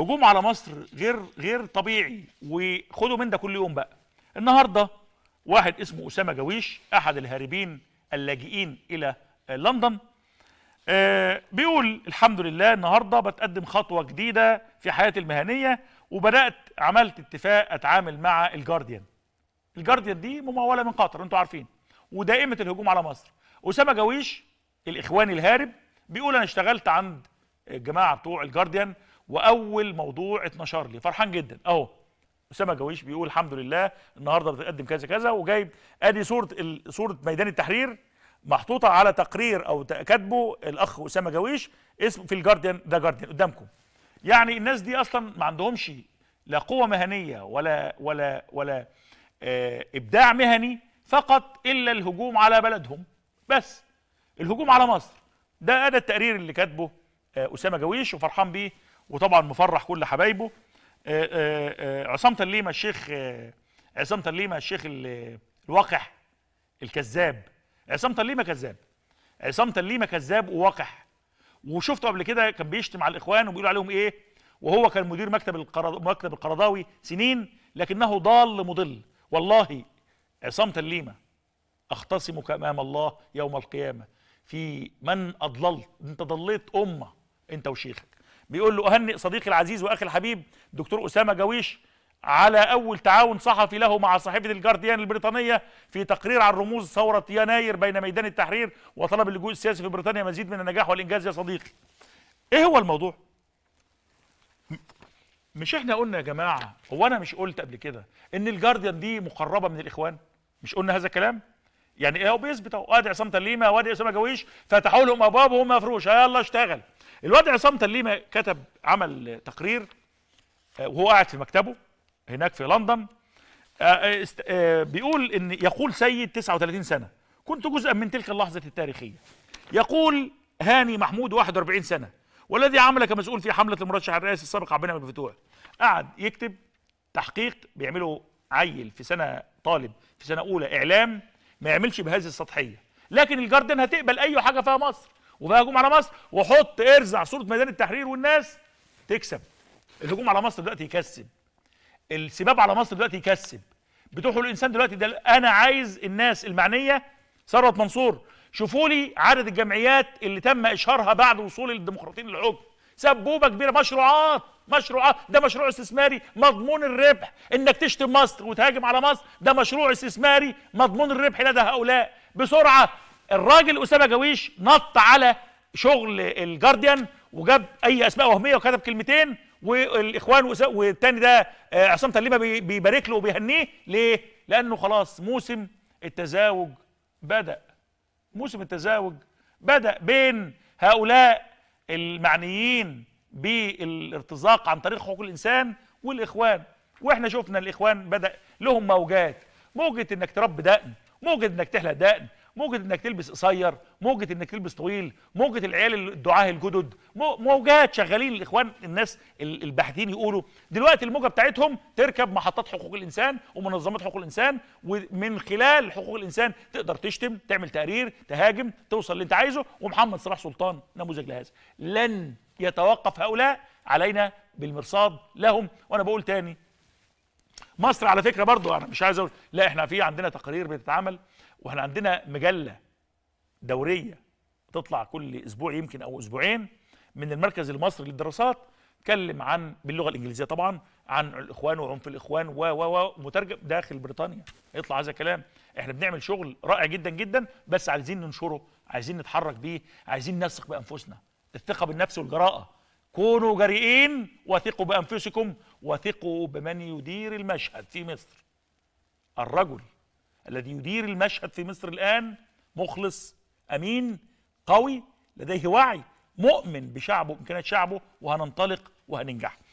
هجوم على مصر غير غير طبيعي وخدوا من ده كل يوم بقى النهارده واحد اسمه اسامه جويش احد الهاربين اللاجئين الى لندن آه بيقول الحمد لله النهارده بتقدم خطوه جديده في حياتي المهنيه وبدات عملت اتفاق اتعامل مع الجارديان الجارديان دي مموله من قطر انتوا عارفين ودائمه الهجوم على مصر اسامه جويش الاخواني الهارب بيقول انا اشتغلت عند الجماعه بتوع الجارديان واول موضوع اتنشر لي فرحان جدا اهو اسامه جويش بيقول الحمد لله النهارده بتقدم كذا كذا وجايب ادي صوره صوره ميدان التحرير محطوطه على تقرير او كاتبه الاخ اسامه جويش اسم في الجارديان ده جارديان قدامكم يعني الناس دي اصلا ما عندهمش لا قوه مهنيه ولا ولا ولا آه ابداع مهني فقط الا الهجوم على بلدهم بس الهجوم على مصر ده ده التقرير اللي كاتبه آه اسامه جويش وفرحان بيه وطبعا مفرح كل حبايبه آه، آه، آه، عصام تليمه الشيخ عصام تليمه الشيخ الوقح الكذاب عصام تليمه كذاب عصام تليمه كذاب ووقح وشفته قبل كده كان بيشتم على الاخوان وبيقول عليهم ايه وهو كان مدير مكتب القرض... مكتب القرضاوي سنين لكنه ضال مضل والله عصام تليمه اختصمك امام الله يوم القيامه في من اضللت انت ضليت امه انت وشيخك بيقول له اهنئ صديقي العزيز واخي الحبيب دكتور اسامه جويش على اول تعاون صحفي له مع صحيفه الجارديان البريطانيه في تقرير عن رموز ثوره يناير بين ميدان التحرير وطلب اللجوء السياسي في بريطانيا مزيد من النجاح والانجاز يا صديقي. ايه هو الموضوع؟ مش احنا قلنا يا جماعه هو انا مش قلت قبل كده ان الجارديان دي مقربه من الاخوان؟ مش قلنا هذا الكلام؟ يعني ايه بيثبت اهو وادي عصام تليمه وادي اسامه جويش فتحوا لهم ابوابهم مفروشه آه، يلا اشتغل الواد عصام تليمه كتب عمل تقرير آه، وهو قاعد في مكتبه هناك في لندن آه، بيقول ان يقول سيد 39 سنه كنت جزءا من تلك اللحظه التاريخيه يقول هاني محمود 41 سنه والذي عمل كمسؤول في حمله المرشح الرئاسي السابق عبد المنعم الفتوح قعد يكتب تحقيق بيعمله عيل في سنه طالب في سنه اولى اعلام ما يعملش بهذه السطحيه لكن الجاردن هتقبل اي حاجه فيها مصر وفيها هجوم على مصر وحط ارزع صوره ميدان التحرير والناس تكسب الهجوم على مصر دلوقتي يكسب السباب على مصر دلوقتي يكسب بتوحوا الانسان دلوقتي ده انا عايز الناس المعنيه ثروت منصور شوفوا لي عدد الجمعيات اللي تم اشهارها بعد وصول الديمقراطيين للحكم سبوبه كبيره مشروعات مشروعات ده مشروع استثماري مضمون الربح انك تشتم مصر وتهاجم على مصر ده مشروع استثماري مضمون الربح لدى هؤلاء بسرعه الراجل اسامه جويش نط على شغل الجارديان وجاب اي اسماء وهميه وكتب كلمتين والاخوان والتاني ده آه، عصام تليمه بيبارك له وبيهنيه ليه؟ لانه خلاص موسم التزاوج بدا موسم التزاوج بدا بين هؤلاء المعنيين بالارتزاق عن طريق حقوق الانسان والاخوان واحنا شفنا الاخوان بدا لهم موجات موجه انك تربي دقن موجه انك تحلق دقن موجه انك تلبس قصير موجه انك تلبس طويل موجه العيال الدعاه الجدد موجات شغالين الاخوان الناس الباحثين يقولوا دلوقتي الموجه بتاعتهم تركب محطات حقوق الانسان ومنظمات حقوق الانسان ومن خلال حقوق الانسان تقدر تشتم تعمل تقرير تهاجم توصل اللي انت عايزه ومحمد صلاح سلطان نموذج لهذا لن يتوقف هؤلاء علينا بالمرصاد لهم وانا بقول تاني مصر على فكره برضو انا مش عايز اقول لا احنا في عندنا تقارير بتتعمل واحنا عندنا مجله دوريه تطلع كل اسبوع يمكن او اسبوعين من المركز المصري للدراسات تكلم عن باللغه الانجليزيه طبعا عن الاخوان وعنف الاخوان و و و مترجم داخل بريطانيا يطلع هذا الكلام احنا بنعمل شغل رائع جدا جدا بس عايزين ننشره عايزين نتحرك بيه عايزين نثق بانفسنا الثقه بالنفس والجراءه كونوا جريئين وثقوا بانفسكم وثقوا بمن يدير المشهد في مصر الرجل الذي يدير المشهد في مصر الآن مخلص أمين قوي لديه وعي مؤمن بشعبه بإمكانيات شعبه وهننطلق وهننجح